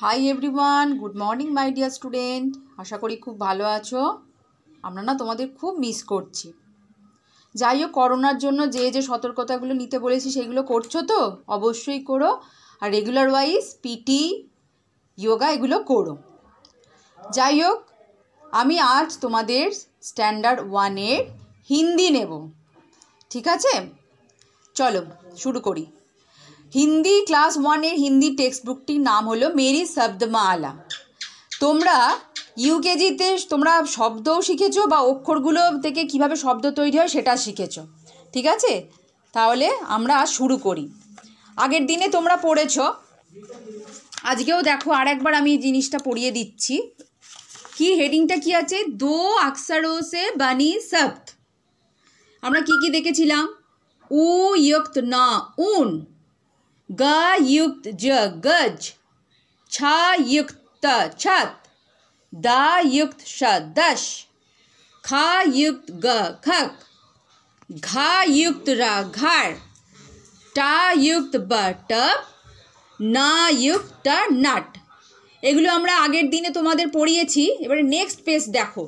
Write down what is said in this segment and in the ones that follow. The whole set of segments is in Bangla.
high everyone good morning my dear student আশা করি খুব ভালো আছো আমরা না তোমাদের খুব মিস করছি যাই হোক করোনার জন্য যে যে সতর্কতাগুলো নিতে বলেছি সেগুলো করছো তো অবশ্যই করো আর রেগুলার ওয়াইজ পিটি ইয়োগা এগুলো করো যাই হোক আমি আজ তোমাদের স্ট্যান্ডার্ড ওয়ানের হিন্দি নেব ঠিক আছে চলো শুরু করি হিন্দি ক্লাস ওয়ানের হিন্দি টেক্সট বুকটির নাম হলো মেরি শব্দমালা তোমরা ইউকেজিতে তোমরা শব্দও শিখেছো বা অক্ষরগুলো থেকে কিভাবে শব্দ তৈরি হয় সেটা শিখেছো ঠিক আছে তাহলে আমরা শুরু করি আগের দিনে তোমরা পড়েছ আজকেও দেখো আর একবার আমি জিনিসটা পড়িয়ে দিচ্ছি কি হেডিংটা কি আছে দো আকসারো সে বানি সপ্ত আমরা কি কি দেখেছিলাম উ ইয়ক্ত না উন गयुक्त ज गज छायुक्त छत दायुक्त श दश खायुक्त ग खक घायुक्त र घाड़ টাযুক্ত বাট নাযুক্ত নাট এগুলো আমরা আগের দিনে তোমাদের পড়িয়েছি এবারে নেক্সট পেজ দেখো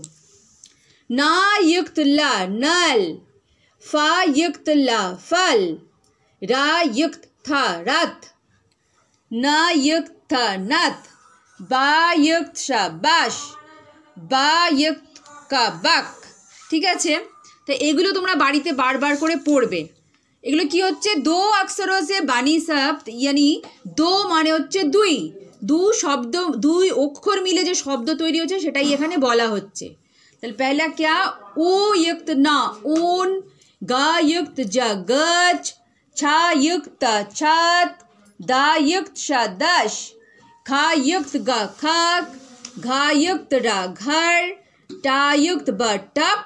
নাযুক্ত লা নল ফাযুক্ত লা ফল রাযুক্ত થરથ નયુક્ત થનથ বায়ুক্ত শাবাস বায়ুক্ত কাবাক ঠিক আছে তো এগুলো তোমরা বাড়িতে বারবার করে পড়বে এগুলো কি হচ্ছে দো অক্ষর হচ্ছে বাণী সাপ ইয়ানি দো মানে হচ্ছে দুই দু শব্দ দুই অক্ষর মিলে যে শব্দ তৈরি হচ্ছে সেটাই এখানে বলা হচ্ছে তাহলে পেলা ক্যা ও ইয়ুক্ত না ওন গায়ুক্ত জগজ छायुक्त छत दायुक्त श दश खायुक्त ग खक घायुक्त ड घर टायुक्त ब टप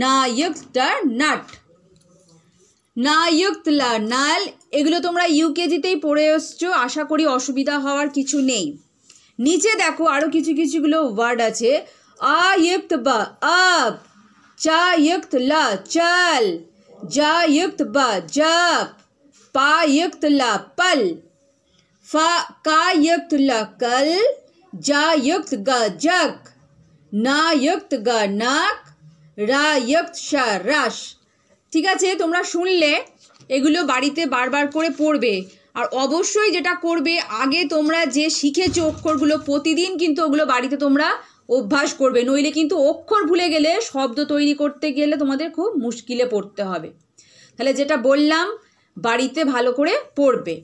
নায়ুক্ত ট নাট নায়ুক্ত লা নাল এগুলো তোমরা ইউকেজিতেই পড়ে এসছো আশা করি অসুবিধা হওয়ার কিছু নেই নিচে দেখো আরও কিছু কিছুগুলো ওয়ার্ড আছে আয়ুক্ত বা আপ চায়ুক্ত ল চল জায়ুক্ত বা জাপ पा पल फा का युक्त ल जा युक्त ग जग না ইয়ক্ত গা নাক রা ইয়ক্ত সা রাস ঠিক আছে তোমরা শুনলে এগুলো বাড়িতে বারবার করে পড়বে আর অবশ্যই যেটা করবে আগে তোমরা যে শিখেছো অক্ষরগুলো প্রতিদিন কিন্তু ওগুলো বাড়িতে তোমরা অভ্যাস করবে নইলে কিন্তু অক্ষর ভুলে গেলে শব্দ তৈরি করতে গেলে তোমাদের খুব মুশকিলে পড়তে হবে তাহলে যেটা বললাম বাড়িতে ভালো করে পড়বে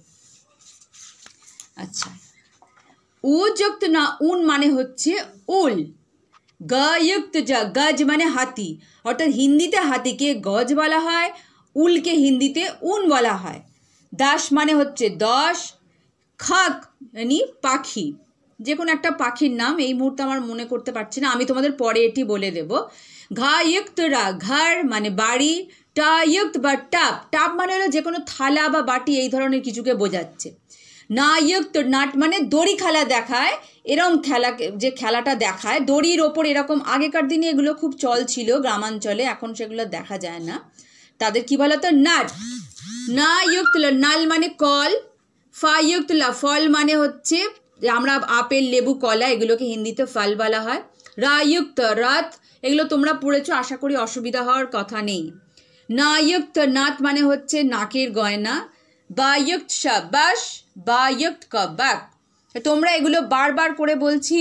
আচ্ছা ও যুক্ত না উন মানে হচ্ছে উল গযুক্ত যা গজ মানে হাতি অর্থাৎ হিন্দিতে হাতিকে গজ বলা হয় উলকে হিন্দিতে উন বলা হয় দাস মানে হচ্ছে দশ খাক মানে পাখি যে কোনো একটা পাখির নাম এই মুহূর্তে আমার মনে করতে পারছি না আমি তোমাদের পরে এটি বলে দেব ঘা ইক্তরা ঘর মানে বাড়ি টায়ুক্ত বা টাপ টাপ মানে হলো যে কোনো থালা বা বাটি এই ধরনের কিছুকে বোঝাচ্ছে নায়ুক্ত নাট মানে দড়ি খেলা দেখায় এরম খেলা যে খেলাটা দেখায় দড়ির ওপর এরকম আগেকার দিনে এগুলো খুব চল ছিল গ্রামাঞ্চলে এখন সেগুলো দেখা যায় না তাদের কি বলতো নাট নায়ুক্ত নাল মানে কল ফায়ুক্ত ফল মানে হচ্ছে আমরা আপেল লেবু কলা এগুলোকে হিন্দিতে ফল বলা হয় রায়ুক্ত রাত এগুলো তোমরা পড়েছো আশা করি অসুবিধা হওয়ার কথা নেই নায়ুক্ত নাত মানে হচ্ছে নাকের গয়না বায়ুক্ত শাবাস বায়ুক্ত কবাক তোমরা এগুলো বারবার করে বলছি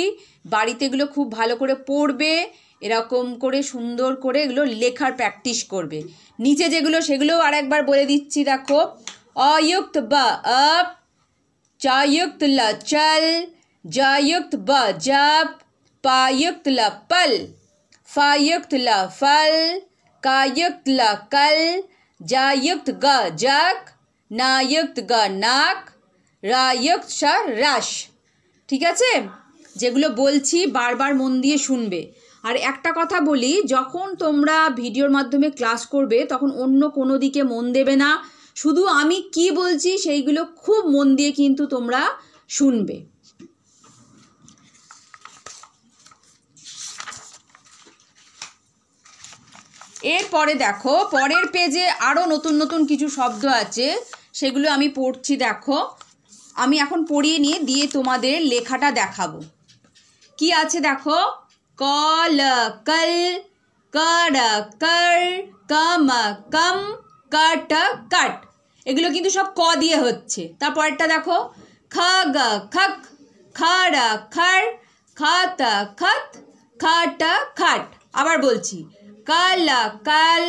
বাড়িতে এগুলো খুব ভালো করে পড়বে এরকম করে সুন্দর করে এগুলো লেখার প্র্যাকটিস করবে নিচে যেগুলো সেগুলোও আরেকবার বলে দিচ্ছি দেখো অয়ুক্ত বা আপ চায়ুক্ত ল চল জায়ুক্ত বা জাপ পায়ুক্ত ল পল ফায়ুক্ত লা ফল कायुक्त ल कल जायुक्त ग जक নায়ুক্ত গ নাক রায়ুক্ত স রাস ঠিক আছে যেগুলো বলছি বারবার মন দিয়ে শুনবে আর একটা কথা বলি যখন তোমরা ভিডিওর মাধ্যমে ক্লাস করবে তখন অন্য কোনো দিকে মন দেবে না শুধু আমি কি বলছি সেইগুলো খুব মন দিয়ে কিন্তু তোমরা শুনবে এরপরে দেখো পরের পেজে আরও নতুন নতুন কিছু শব্দ আছে সেগুলো আমি পড়ছি দেখো আমি এখন পড়িয়ে নিয়ে দিয়ে তোমাদের লেখাটা দেখাবো কি আছে দেখো কল কল কর কর কম কম কট কট এগুলো কিন্তু সব ক দিয়ে হচ্ছে তারপরেরটা দেখো গ খক খড় খড় খত খত খট খট আবার বলছি কালা কাল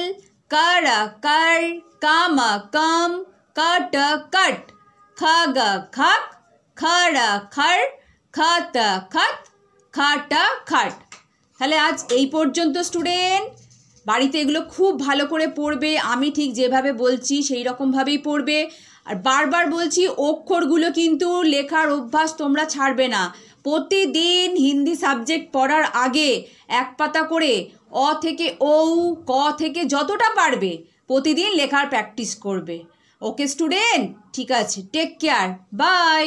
কারা কার কামা কাম কট কট খগ খক খর খাড় খত খাত খাট খাট তাহলে আজ এই পর্যন্ত স্টুডেন্ট বাড়িতে এগুলো খুব ভালো করে পড়বে আমি ঠিক যেভাবে বলছি সেই রকমভাবেই পড়বে আর বারবার বলছি অক্ষরগুলো কিন্তু লেখার অভ্যাস তোমরা ছাড়বে না প্রতিদিন হিন্দি সাবজেক্ট পড়ার আগে এক পাতা করে অ থেকে ঔ ক থেকে যতটা পারবে প্রতিদিন লেখার প্র্যাকটিস করবে ওকে স্টুডেন্ট ঠিক আছে টেক কেয়ার বাই